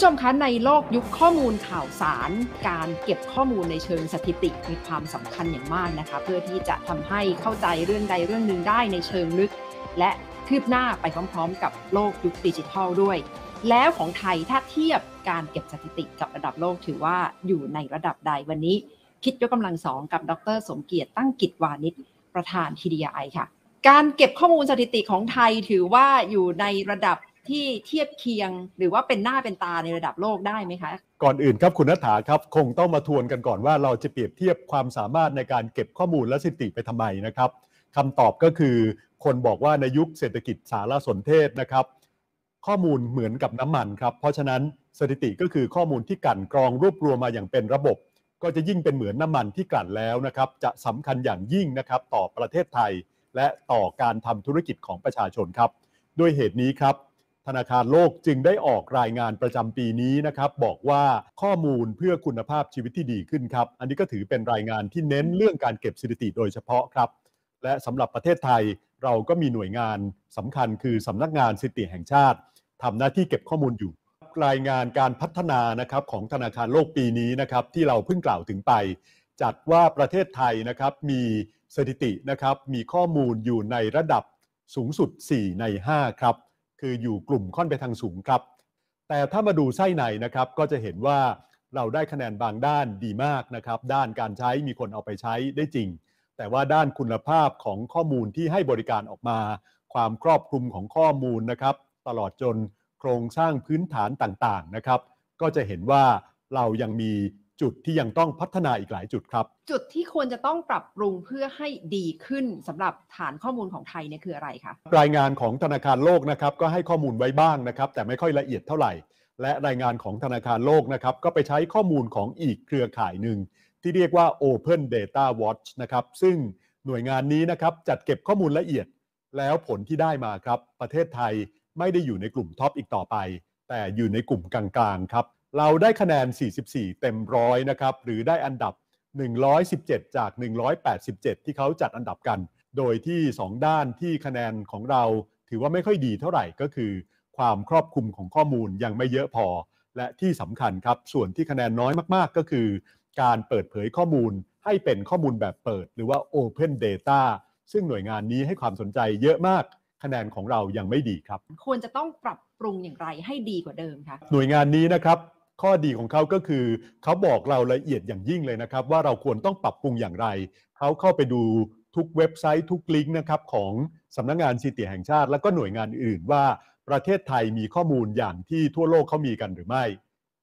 ผู้ชมคะในโลกยุคข้อมูลข่าวสาร การเก็บข้อมูลในเชิงสถิติมีความสำคัญอย่างมากนะคะเพื่อที่จะทำให้เข้าใจเรื่องใดเรื่องหนึ่งได้ในเชิงลึก และคืบหน้าไปพร้อม ๆ กับโลกยุคดิจิทัลด้วย แล้วของไทยถ้าเทียบการเก็บสถิติกับระดับโลก ถือว่าอยู่ในระดับใดวันนี้ คิดยกกำลังสองกับดร สมเกียรติตั้งกิจวานิชประธานทีดีไอค่ะ การเก็บข้อมูลสถิติของไทยถือว่าอยู่ในระดับที่เทียบเคียงหรือว่าเป็นหน้าเป็นตาในระดับโลกได้ไหมคะ ก่อนอื่นครับคุณนัฐาครับ คงต้องมาทวนกันก่อนว่าเราจะเปรียบเทียบความสามารถในการเก็บข้อมูลและสถิติไปทำไมนะครับคำตอบก็คือ คนบอกว่าในยุคเศรษฐกิจสารสนเทศนะครับ ข้อมูลเหมือนกับน้ำมันครับเพราะฉะนั้นสถิติก็คือข้อมูลที่กั่นกรองรวบรวมมาอย่างเป็นระบบ ก็จะยิ่งเป็นเหมือนน้ามันที่กลั่นแล้วนะครับ จะสำคัญอย่างยิ่งนะครับต่อประเทศไทย และต่อการทำธุรกิจของประชาชนครับ ด้วยเหตุนี้ครับธนาคารโลกจึงได้ออกรายงานประจำปีนี้นะครับ บอกว่าข้อมูลเพื่อคุณภาพชีวิตที่ดีขึ้นครับ อันนี้ก็ถือเป็นรายงานที่เน้นเรื่องการเก็บสถิติโดยเฉพาะครับ และสำหรับประเทศไทยเราก็มีหน่วยงานสำคัญคือสำนักงานสถิติแห่งชาติทำหน้าที่เก็บข้อมูลอยู่รายงานการพัฒนานะครับของธนาคารโลกปีนี้นะครับที่เราเพิ่งกล่าวถึงไป จัดว่าประเทศไทยนะครับมีสถิตินะครับ มีข้อมูลอยู่ในระดับสูงสุด 4 ใน 5 ครับคืออยู่กลุ่มค่อนไปทางสูงครับ แต่ถ้ามาดูไส้ในนะครับก็จะเห็นว่าเราได้คะแนนบางด้านดีมากนะครับ ด้านการใช้มีคนเอาไปใช้ได้จริง แต่ว่าด้านคุณภาพของข้อมูลที่ให้บริการออกมา ความครอบคลุมของข้อมูลนะครับ ตลอดจนโครงสร้างพื้นฐานต่างๆนะครับ ก็จะเห็นว่าเรายังมีจุดที่ยังต้องพัฒนาอีกหลายจุดครับ จุดที่ควรจะต้องปรับปรุงเพื่อให้ดีขึ้นสำหรับฐานข้อมูลของไทยเนี่ยคืออะไรคะรายงานของธนาคารโลกนะครับก็ให้ข้อมูลไว้บ้างนะครับ แต่ไม่ค่อยละเอียดเท่าไหร่ และรายงานของธนาคารโลกนะครับก็ไปใช้ข้อมูลของอีกเครือข่ายหนึ่งที่เรียกว่า Open Data Watch นะครับซึ่งหน่วยงานนี้นะครับจัดเก็บข้อมูลละเอียดแล้วผลที่ได้มาครับประเทศไทยไม่ได้อยู่ในกลุ่มท็อปอีกต่อไปแต่อยู่ในกลุ่มกลาง ๆครับเราได้คะแนน 44 เต็มร้อยนะครับ หรือได้อันดับ 117 จาก 187 ที่เขาจัดอันดับกัน โดยที่ 2 ด้านที่คะแนนของเราถือว่าไม่ค่อยดีเท่าไหร่ก็คือ ความครอบคลุมของข้อมูลยังไม่เยอะพอ และที่สำคัญครับ ส่วนที่คะแนนน้อยมากๆ ก็คือการเปิดเผยข้อมูลให้เป็นข้อมูลแบบเปิด หรือว่า Open Data ซึ่งหน่วยงานนี้ให้ความสนใจเยอะมากคะแนนของเรายังไม่ดีครับ ควรจะต้องปรับปรุงอย่างไรให้ดีกว่าเดิมคะหน่วยงานนี้นะครับข้อดีของเขาก็คือเขาบอกเราละเอียดอย่างยิ่งเลยนะครับ ว่าเราควรต้องปรับปรุงอย่างไรเขาเข้าไปดูทุกเว็บไซต์ทุกลิงก์นะครับ ของสำนักงงานสิทธิแห่งชาติ และก็หน่วยงานอื่นว่า ประเทศไทยมีข้อมูลอย่างที่ทั่วโลกเขามีกันหรือไม่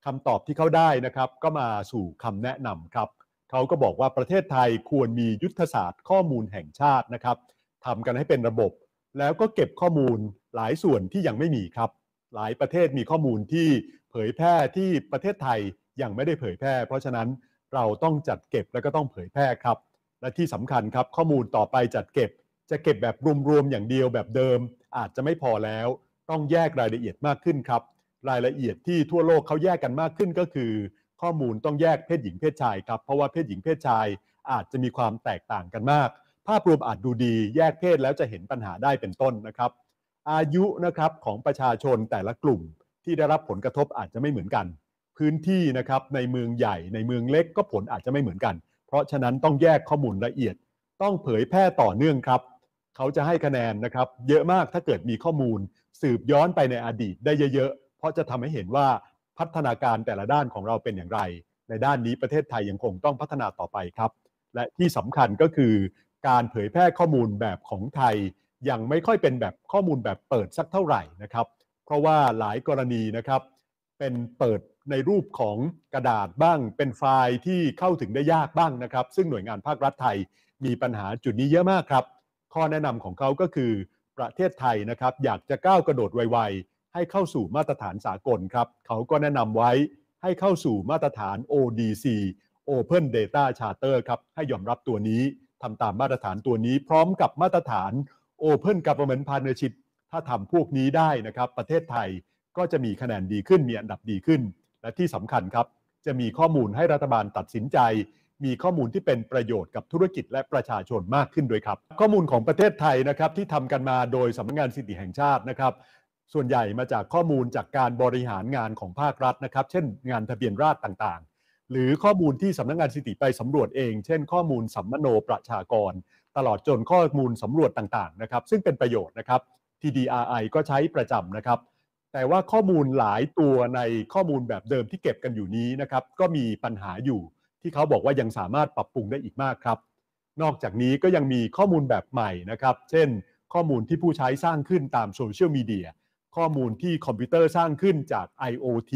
คำตอบที่เขาได้นะครับก็มาสู่คำแนะนำครับเขาก็บอกว่าประเทศไทยควรมียุทธศาสตร์ข้อมูลแห่งชาตินะครับทำกันให้เป็นระบบแล้วก็เก็บข้อมูลหลายส่วนที่ยังไม่มีครับหลายประเทศมีข้อมูลที่เผยแพร่ที่ประเทศไทยยังไม่ได้เผยแพร่ เพราะฉะนั้นเราต้องจัดเก็บและก็ต้องเผยแพร่ครับ และที่สำคัญครับข้อมูลต่อไปจัดเก็บ จะเก็บแบบรวมๆอย่างเดียวแบบเดิม อาจจะไม่พอแล้วต้องแยกรายละเอียดมากขึ้นครับรายละเอียดที่ทั่วโลกเขาแยกกันมากขึ้นก็คือ ข้อมูลต้องแยกเพศหญิงเพศชายครับเพราะว่าเพศหญิงเพศชายอาจจะมีความแตกต่างกันมาก ภาพรวมอาจดูดีแยกเพศแล้วจะเห็นปัญหาได้เป็นต้นนะครับอายุนะครับของประชาชนแต่ละกลุ่มที่ได้รับผลกระทบอาจจะไม่เหมือนกัน พื้นที่นะครับในเมืองใหญ่ในเมืองเล็กก็ผลอาจจะไม่เหมือนกัน เพราะฉะนั้นต้องแยกข้อมูลละเอียด ต้องเผยแพร่ต่อเนื่องครับ เขาจะให้คะแนนนะครับเยอะมากถ้าเกิดมีข้อมูลสืบย้อนไปในอดีตได้เยอะๆ เพราะจะทำให้เห็นว่าพัฒนาการแต่ละด้านของเราเป็นอย่างไร ในด้านนี้ประเทศไทยยังคงต้องพัฒนาต่อไปครับและที่สำคัญก็คือการเผยแพร่ข้อมูลแบบของไทยยังไม่ค่อยเป็นแบบข้อมูลแบบเปิดสักเท่าไหร่นะครับ เพราะว่าหลายกรณีนะครับเป็นเปิดในรูปของกระดาษบ้าง เป็นไฟล์ที่เข้าถึงได้ยากบ้างนะครับ ซึ่งหน่วยงานภาครัฐไทย มีปัญหาจุดนี้เยอะมากครับ ข้อแนะนำของเขาก็คือ ประเทศไทยนะครับอยากจะก้าวกระโดดไว ๆ ให้เข้าสู่มาตรฐานสากลครับเขาก็แนะนำไว้ให้เข้าสู่มาตรฐาน ODC Open Data Charter ครับให้ยอมรับตัวนี้ทำตามมาตรฐานตัวนี้ พร้อมกับมาตรฐาน Open Government Partnership ถ้าทำพวกนี้ได้นะครับ ประเทศไทยก็จะมีคะแนนดีขึ้นมีอันดับดีขึ้น และที่สำคัญครับจะมีข้อมูลให้รัฐบาลตัดสินใจ มีข้อมูลที่เป็นประโยชน์กับธุรกิจและประชาชนมากขึ้นด้วยครับ ข้อมูลของประเทศไทยนะครับที่ทำกันมาโดยสำนักงานสิทธิแห่งชาตินะครับ ส่วนใหญ่มาจากข้อมูลจากการบริหารงานของภาครัฐนะครับเช่น งานทะเบียนราษฎรต่างๆ หรือข้อมูลที่สำนักงงานสิติไปสำรวจเอง เช่นข้อมูลสัมมโนประชากรตลอดจนข้อมูลสำรวจต่างๆ นะครับ ซึ่งเป็นประโยชน์นะครับ TDRI ก็ใช้ประจำนะครับ แต่ว่าข้อมูลหลายตัวในข้อมูลแบบเดิมที่เก็บกันอยู่นี้นะครับ ก็มีปัญหาอยู่ที่เขาบอกว่ายังสามารถปรับปรุงได้อีกมากครับ นอกจากนี้ก็ยังมีข้อมูลแบบใหม่นะครับ เช่นข้อมูลที่ผู้ใช้สร้างขึ้นตามโซเชียลมีเดีย ข้อมูลที่คอมพิวเตอร์สร้างขึ้นจาก IoT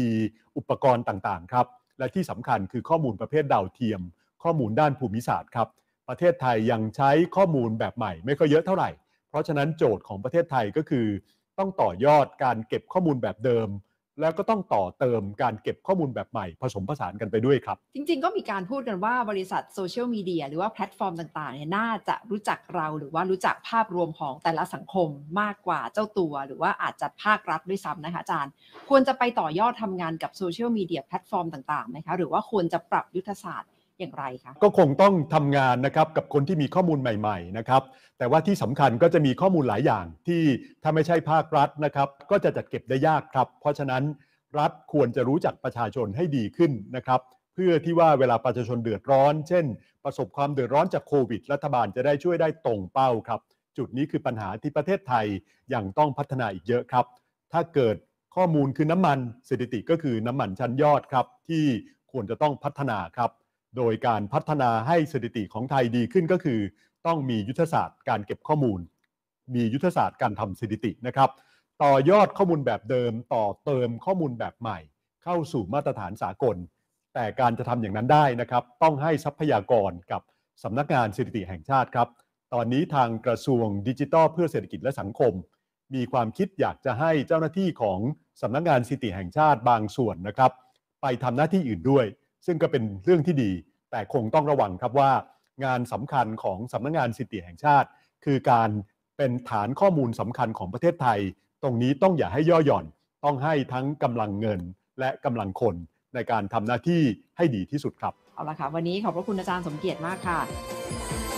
อุปกรณ์ต่างๆ ครับ และที่สำคัญคือข้อมูลประเภทดาวเทียม ข้อมูลด้านภูมิศาสตร์ครับประเทศไทยยังใช้ข้อมูลแบบใหม่ไม่ค่อยเยอะเท่าไหร่ เพราะฉะนั้นโจทย์ของประเทศไทยก็คือ ต้องต่อยอดการเก็บข้อมูลแบบเดิม แล้วก็ต้องต่อเติมการเก็บข้อมูลแบบใหม่ผสมผสานกันไปด้วยครับ จริงๆ ก็มีการพูดกันว่าบริษัทโซเชียลมีเดียหรือว่าแพลตฟอร์มต่างๆเนี่ยน่าจะรู้จักเราหรือว่ารู้จักภาพรวมของแต่ละสังคมมากกว่าเจ้าตัว หรือว่าอาจจะภาครัฐด้วยซ้ำนะคะอาจารย์ ควรจะไปต่อยอดทำงานกับโซเชียลมีเดียแพลตฟอร์มต่างๆไหมคะหรือว่าควรจะปรับยุทธศาสตร์อย่างไรคะก็คงต้องทำงานนะครับ กับคนที่มีข้อมูลใหม่ๆนะครับ แต่ว่าที่สำคัญก็จะมีข้อมูลหลายอย่างที่ถ้าไม่ใช่ภาครัฐนะครับ ก็จะจัดเก็บได้ยากครับ เพราะฉะนั้นรัฐควรจะรู้จักประชาชนให้ดีขึ้นนะครับ เพื่อที่ว่าเวลาประชาชนเดือดร้อน เช่น ประสบความเดือดร้อนจากโควิดรัฐบาลจะได้ช่วยได้ตรงเป้าครับจุดนี้คือปัญหาที่ประเทศไทยยังต้องพัฒนาอีกเยอะครับ ถ้าเกิดข้อมูลคือน้ำมันสถิติก็คือน้ำมันชั้นยอดครับ ที่ควรจะต้องพัฒนาครับโดยการพัฒนาให้สถิติของไทยดีขึ้นก็คือ ต้องมียุทธศาสตร์การเก็บข้อมูล มียุทธศาสตร์การทำสถิตินะครับ ต่อยอดข้อมูลแบบเดิมต่อเติมข้อมูลแบบใหม่ เข้าสู่มาตรฐานสากล แต่การจะทำอย่างนั้นได้นะครับต้องให้ทรัพยากรกับสำนักงานสถิติแห่งชาติครับ ตอนนี้ทางกระทรวงดิจิทัลเพื่อเศรษฐกิจและสังคม มีความคิดอยากจะให้เจ้าหน้าที่ของสำนักงานสถิติแห่งชาติบางส่วนนะครับไปทำหน้าที่อื่นด้วยซึ่งก็เป็นเรื่องที่ดีแต่คงต้องระวังครับว่า งานสำคัญของสำนักงงานสิทธิแห่งชาติ คือการเป็นฐานข้อมูลสำคัญของประเทศไทย ตรงนี้ต้องอย่าให้ย่อ หย่อน ต้องให้ทั้งกำลังเงินและกำลังคนในการทำหน้าที่ให้ดีที่สุดครับเอาละค่ะวันนี้ขอบพระคุณอาจารย์สมเกียรติมากค่ะ